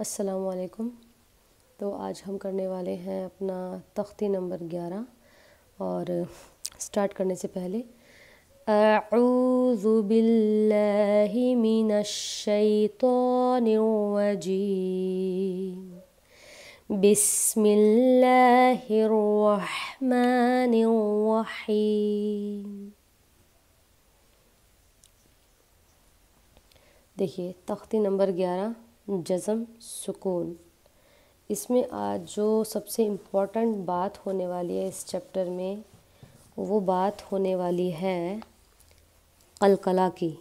असलकुम तो आज हम करने वाले हैं अपना तख्ती नंबर ग्यारह और स्टार्ट करने से पहले अज़ुबिल्लाशतवाजीम बिस्मिल्लाहिर्रहमानिर्रहीम देखिए तख्ती नंबर ग्यारह जज़म सुकून इसमें आज जो सबसे इम्पोर्टेंट बात होने वाली है इस चैप्टर में वो बात होने वाली है कलकला की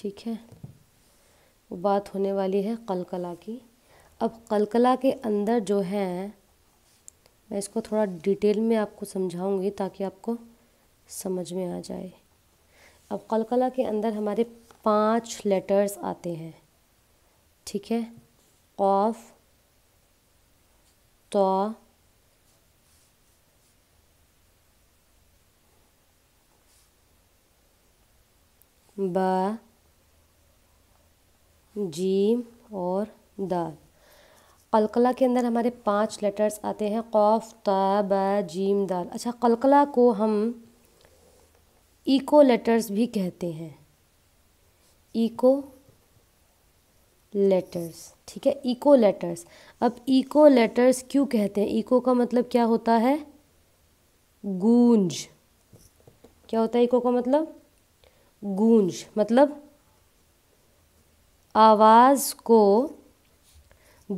ठीक है वो बात होने वाली है कलकला की अब कलकला के अंदर जो है मैं इसको थोड़ा डिटेल में आपको समझाऊंगी ताकि आपको समझ में आ जाए अब कलकला के अंदर हमारे पांच लेटर्स आते हैं ठीक है ऑफ तो ब जीम और दाल कलकला के अंदर हमारे पांच लेटर्स आते हैं कौफ ता जीम दाल अच्छा कलकला को हम इको लेटर्स भी कहते हैं इको लेटर्स ठीक है इको लेटर्स अब इको लेटर्स क्यों कहते हैं इको का मतलब क्या होता है गूंज क्या होता है इको का मतलब गूंज मतलब आवाज़ को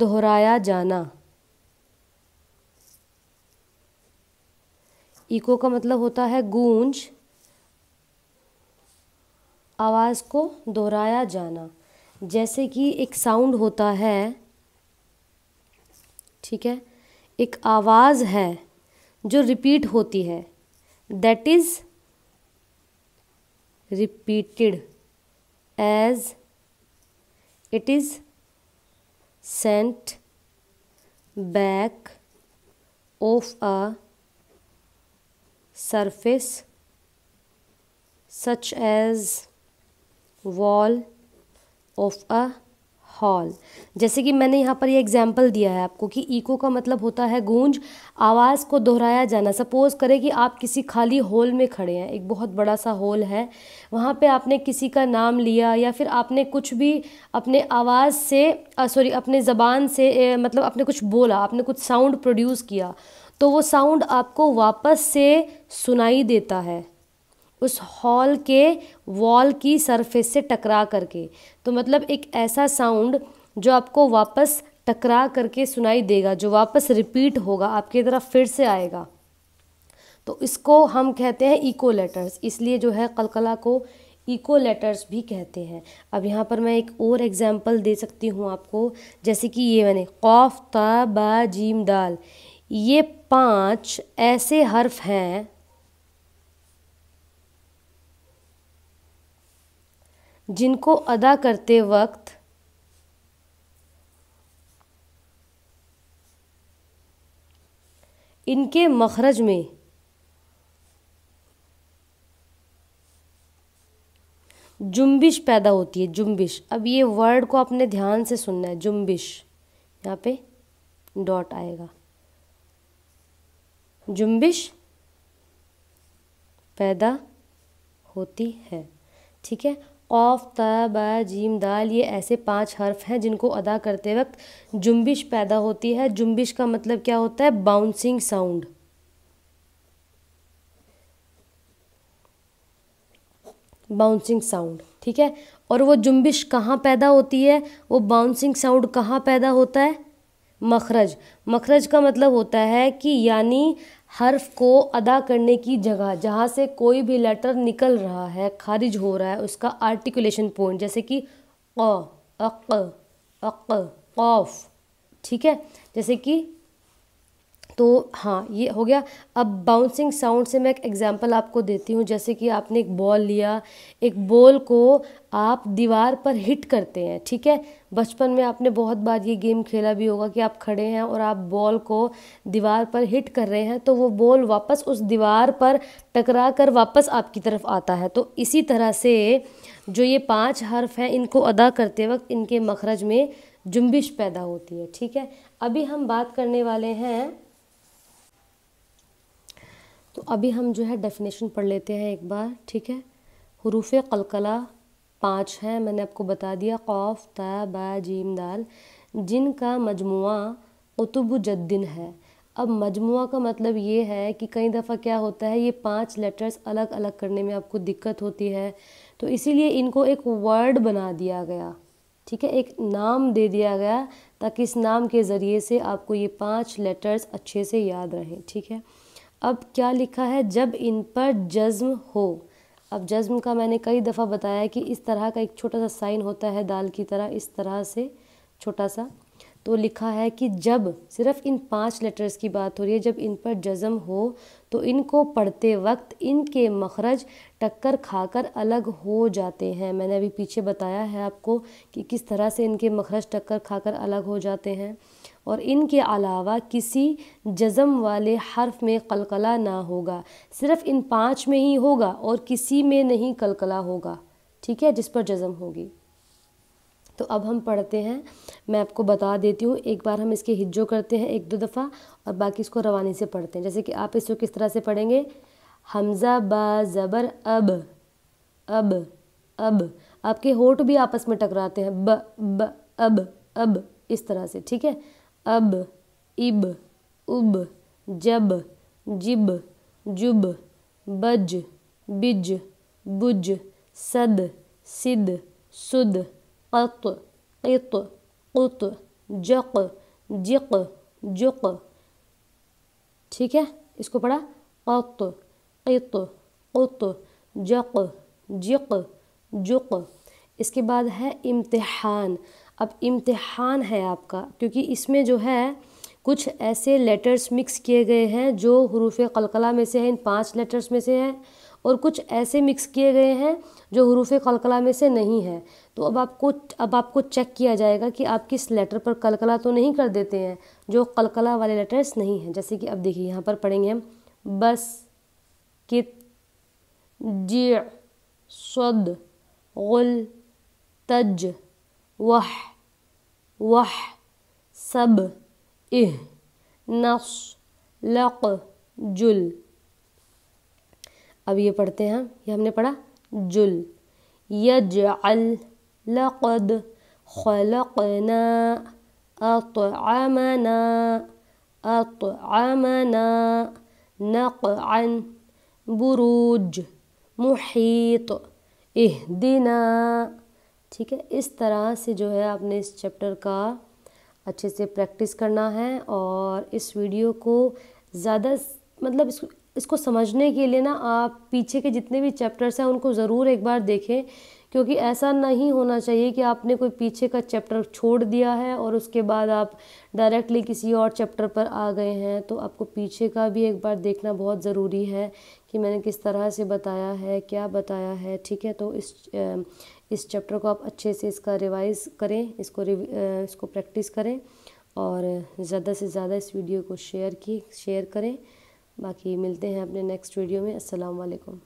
दोहराया जाना इको का मतलब होता है गूंज आवाज़ को दोहराया जाना जैसे कि एक साउंड होता है ठीक है एक आवाज़ है जो रिपीट होती है that is repeated as it is sent back of a surface such as wall of a hall जैसे कि मैंने यहाँ पर ये यह एग्जाम्पल दिया है आपको कि इको का मतलब होता है गूंज आवाज़ को दोहराया जाना सपोज़ करें कि आप किसी खाली हॉल में खड़े हैं एक बहुत बड़ा सा हॉल है वहाँ पे आपने किसी का नाम लिया या फिर आपने कुछ भी अपने आवाज़ से सॉरी अपने ज़बान से मतलब आपने कुछ बोला आपने कुछ साउंड प्रोड्यूस किया तो वो साउंड आपको वापस से सुनाई देता है उस हॉल के वॉल की सरफेस से टकरा करके तो मतलब एक ऐसा साउंड जो आपको वापस टकरा करके सुनाई देगा जो वापस रिपीट होगा आपकी तरफ फिर से आएगा तो इसको हम कहते हैं इको लेटर्स इसलिए जो है कलकला को इको लेटर्स भी कहते हैं अब यहाँ पर मैं एक और एग्जाम्पल दे सकती हूँ आपको जैसे कि ये मैंने कौफ ता बा जीम दाल ये पांच ऐसे हर्फ हैं जिनको अदा करते वक्त इनके मखरज में जुम्बिश पैदा होती है जुम्बिश अब ये वर्ड को आपने ध्यान से सुनना है जुम्बिश यहाँ पे डॉट आएगा जुम्बिश पैदा होती है ठीक है ऑफ त ब जीम दाल ये ऐसे पांच हर्फ हैं जिनको अदा करते वक्त जुम्बिश पैदा होती है जुम्बिश का मतलब क्या होता है बाउंसिंग साउंड बाउंसिंग साउंड ठीक है और वो जुम्बिश कहाँ पैदा होती है वो बाउंसिंग साउंड कहाँ पैदा होता है मखरज मखरज का मतलब होता है कि यानी हर्फ को अदा करने की जगह जहाँ से कोई भी लेटर निकल रहा है खारिज हो रहा है उसका आर्टिकुलेशन पॉइंट जैसे कि क अक अक कौफ ठीक है जैसे कि तो हाँ ये हो गया अब बाउंसिंग साउंड से मैं एक एग्जांपल आपको देती हूँ जैसे कि आपने एक बॉल लिया एक बॉल को आप दीवार पर हिट करते हैं ठीक है बचपन में आपने बहुत बार ये गेम खेला भी होगा कि आप खड़े हैं और आप बॉल को दीवार पर हिट कर रहे हैं तो वो बॉल वापस उस दीवार पर टकरा कर वापस आपकी तरफ आता है तो इसी तरह से जो ये पाँच हर्फ हैं इनको अदा करते वक्त इनके मखरज में जुम्बिश पैदा होती है ठीक है अभी हम बात करने वाले हैं तो अभी हम जो है डेफिनेशन पढ़ लेते हैं एक बार ठीक है हरूफ कलकला पाँच हैं मैंने आपको बता दिया खौफ ता बा जीम दाल जिनका मजमु कुतुबुजद्दीन जद्दिन है अब मजमु का मतलब ये है कि कई दफ़ा क्या होता है ये पांच लेटर्स अलग अलग करने में आपको दिक्कत होती है तो इसीलिए इनको एक वर्ड बना दिया गया ठीक है एक नाम दे दिया गया ताकि इस नाम के ज़रिए से आपको ये पांच लेटर्स अच्छे से याद रहें ठीक है अब क्या लिखा है जब इन पर जज्म हो अब जज्म का मैंने कई दफ़ा बताया कि इस तरह का एक छोटा सा साइन होता है दाल की तरह इस तरह से छोटा सा तो लिखा है कि जब सिर्फ इन पांच लेटर्स की बात हो रही है जब इन पर जज़म हो तो इनको पढ़ते वक्त इनके मखरज टक्कर खाकर अलग हो जाते हैं मैंने अभी पीछे बताया है आपको कि किस तरह से इनके मखरज टक्कर खाकर अलग हो जाते हैं और इनके अलावा किसी जज़म वाले हर्फ में कलकला ना होगा सिर्फ इन पांच में ही होगा और किसी में नहीं कलकला होगा ठीक है जिस पर जज़म होगी तो अब हम पढ़ते हैं मैं आपको बता देती हूँ एक बार हम इसके हिज्जो करते हैं एक दो दफ़ा और बाकी इसको रवानी से पढ़ते हैं जैसे कि आप इसको किस तरह से पढ़ेंगे हमज़ा बा ज़बर अब अब अब आपके होठ भी आपस में टकराते हैं ब ब अब अब इस तरह से ठीक है अब इब उब जब जिब जुब बज बिज बुज सद सिद सुद क़त قط قط جق جق जुक ठीक है इसको पढ़ा قط قط قط جق جق जुक इसके बाद है इम्तहान अब इम्तहान है आपका क्योंकि इसमें जो है कुछ ऐसे लेटर्स मिक्स किए गए हैं जो हरूफ कलकला में से हैं इन पांच लेटर्स में से हैं और कुछ ऐसे मिक्स किए गए हैं जो हरूफ कलकला में से नहीं हैं तो अब आपको अब आपको चेक किया जाएगा कि आप किस लेटर पर कलकला तो नहीं कर देते हैं जो कलकला वाले लेटर्स नहीं हैं जैसे कि अब देखिए यहाँ पर पढ़ेंगे हम बस कित जी सद गुल तज वह वह सब इह नस लक जुल अब ये पढ़ते हैं ये हमने पढ़ा जुल यज अल لقد خلقنا أطعمنا أطعمنا نقعا بروج محيط اهدنا ठीक है इस तरह से जो है आपने इस चैप्टर का अच्छे से प्रैक्टिस करना है और इस वीडियो को ज़्यादा मतलब इसको इसको समझने के लिए ना आप पीछे के जितने भी चैप्टर्स हैं उनको ज़रूर एक बार देखें क्योंकि ऐसा नहीं होना चाहिए कि आपने कोई पीछे का चैप्टर छोड़ दिया है और उसके बाद आप डायरेक्टली किसी और चैप्टर पर आ गए हैं तो आपको पीछे का भी एक बार देखना बहुत ज़रूरी है कि मैंने किस तरह से बताया है क्या बताया है ठीक है तो इस इस चैप्टर को आप अच्छे से इसका रिवाइज़ करें इसको इसको प्रैक्टिस करें और ज़्यादा से ज़्यादा इस वीडियो को शेयर की शेयर करें बाकी मिलते हैं अपने नेक्स्ट वीडियो में अस्सलाम वालेकुम